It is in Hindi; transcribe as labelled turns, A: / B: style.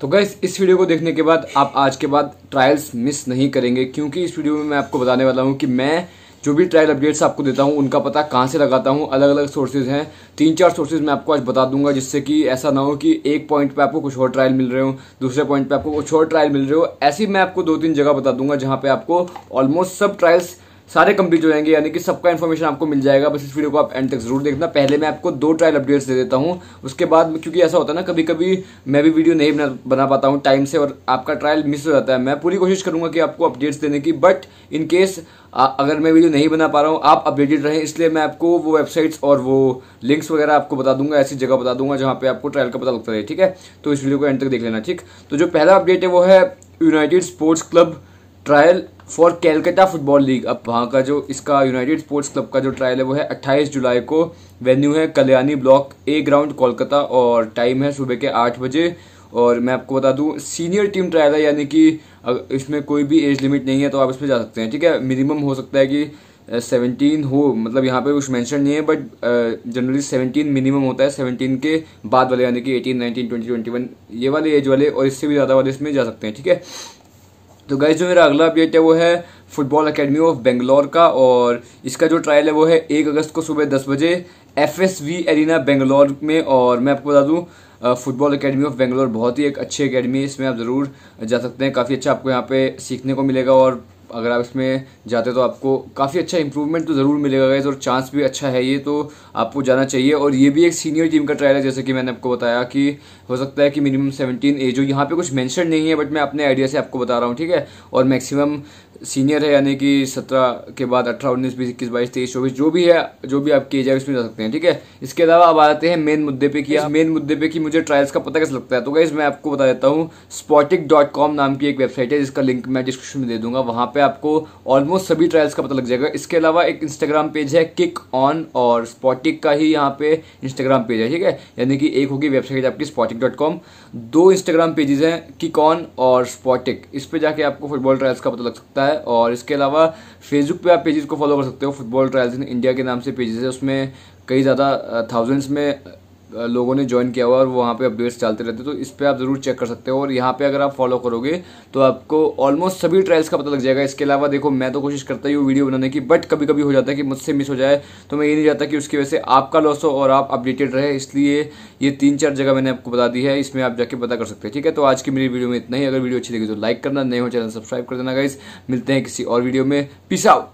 A: तो गैस इस वीडियो को देखने के बाद आप आज के बाद ट्रायल्स मिस नहीं करेंगे क्योंकि इस वीडियो में मैं आपको बताने वाला हूँ कि मैं जो भी ट्रायल अपडेट्स आपको देता हूँ उनका पता कहाँ से लगाता हूँ अलग अलग सोर्सेज हैं तीन चार सोर्सेज मैं आपको आज बता दूंगा जिससे कि ऐसा ना हो कि एक पॉइंट पे आपको कुछ और ट्रायल मिल रहे हो दूसरे पॉइंट पे आपको कुछ और ट्रायल मिल रहे हो ऐसी मैं आपको दो तीन जगह बता दूंगा जहाँ पे आपको ऑलमोस्ट सब ट्रायल्स सारे कंप्लीट हो जाएंगे यानी कि सबका इन्फॉर्मेशन आपको मिल जाएगा बस इस वीडियो को आप एंड तक जरूर देखना पहले मैं आपको दो ट्रायल अपडेट्स दे देता हूँ उसके बाद क्योंकि ऐसा होता है ना कभी कभी मैं भी वीडियो नहीं बना पाता हूँ टाइम से और आपका ट्रायल मिस हो जाता है मैं पूरी कोशिश करूंगा कि आपको अपडेट्स देने की बट इन केस अगर मैं वीडियो नहीं बना पा रहा हूँ आप अपडेटेड रहें इसलिए मैं आपको वो वेबसाइट्स और वो लिंक्स वगैरह आपको बता दूंगा ऐसी जगह बता दूंगा जहाँ पे आपको ट्रायल का पता लगता है ठीक है तो इस वीडियो को एंड तक देख लेना ठीक तो जो पहला अपडेट है वो है united sports club trial for Calcutta football league अब वहाँ का जो इसका यूनाइटेड स्पोर्ट्स क्लब का जो ट्रायल है वो है अट्ठाईस जुलाई को वेन्यू है Kalyani block A ground Kolkata और टाइम है सुबह के आठ बजे और मैं आपको बता दूं सीनियर टीम ट्रायल है यानी कि इसमें कोई भी एज लिमिट नहीं है तो आप इसमें जा सकते हैं ठीक है मिनिमम हो सकता है कि सेवनटीन हो मतलब यहाँ पे कुछ मेंशन नहीं है बट जनरली सेवनटीन मिनिमम होता है सेवनटीन के बाद वाले यानी कि eighteen nineteen twenty twenty one ये वाले एज वाले और इससे भी ज़्यादा वाले इसमें जा सकते हैं ठीक है तो गाइज जो मेरा अगला अपडेट है वो है फुटबॉल अकेडमी ऑफ बेंगलोर का और इसका जो ट्रायल है वो है एक अगस्त को सुबह दस बजे F S V arena Bangalore में और मैं आपको बता दूँ फुटबॉल अकेडमी ऑफ बेंगलोर बहुत ही एक अच्छी अकेडमी है इसमें आप ज़रूर जा सकते हैं काफ़ी अच्छा आपको यहाँ पे सीखने को मिलेगा और अगर आप इसमें जाते तो आपको काफ़ी अच्छा इंप्रूवमेंट तो ज़रूर मिलेगा गैस और चांस भी अच्छा है ये तो आपको जाना चाहिए और ये भी एक सीनियर टीम का ट्रायल है जैसे कि मैंने आपको बताया कि हो सकता है कि मिनिमम सेवनटीन एज हो यहाँ पर कुछ मैंशन नहीं है बट मैं अपने आइडिया से आपको बता रहा हूँ ठीक है और मैक्सिमम सीनियर है यानी कि सत्रह के बाद अठारह उन्नीस बीस इक्कीस बाईस तेईस चौबीस जो भी है जो भी आपकी एज है उसमें जा सकते हैं ठीक है इसके अलावा अब आते हैं मेन मुद्दे पे कि मेन मुद्दे पे कि मुझे ट्रायल्स का पता कैसे लगता है तो गाइज मैं आपको बता देता हूँ स्पॉटिक डॉट कॉम नाम की एक वेबसाइट है जिसका लिंक मैं डिस्क्रिप्शन में दे दूंगा वहाँ पर आपको ऑलमोस्ट सभी ट्रायल्स का पता लग जाएगा इसके अलावा एक इंस्टाग्राम पेज है किक ऑन और स्पॉटिक का ही यहाँ पे इंस्टाग्राम पेज है ठीक है यानी कि एक होगी वेबसाइट आपकी स्पॉटिक डॉट कॉम दो इंस्टाग्राम पेजेज हैं किक ऑन और स्पॉटिक इस पर जाके आपको फुटबॉल ट्रायल्स का पता लग सकता है है और इसके अलावा फेसबुक पे आप पेजेस को फॉलो कर सकते हो फुटबॉल ट्रायल्स इन इंडिया के नाम से पेजेस है उसमें कई ज़्यादा थाउजेंड्स में लोगों ने ज्वाइन किया हुआ और वहाँ पे अपडेट्स डालते रहते हैं तो इस पर आप ज़रूर चेक कर सकते हो और यहाँ पे अगर आप फॉलो करोगे तो आपको ऑलमोस्ट सभी ट्रायल्स का पता लग जाएगा इसके अलावा देखो मैं तो कोशिश करता ही हूँ वीडियो बनाने की बट कभी कभी हो जाता है कि मुझसे मिस हो जाए तो मैं ये नहीं चाहता कि उसकी वजह से आपका लॉस हो और आप अपडेटेड रहे इसलिए ये तीन चार जगह मैंने आपको बता दी है इसमें आप जाके पता कर सकते हैं ठीक है तो आज की मेरी वीडियो में इतना ही अगर वीडियो अच्छी लगी तो लाइक करना नहीं हो चैनल सब्सक्राइब कर देना गाइज मिलते हैं किसी और वीडियो में पीस आउट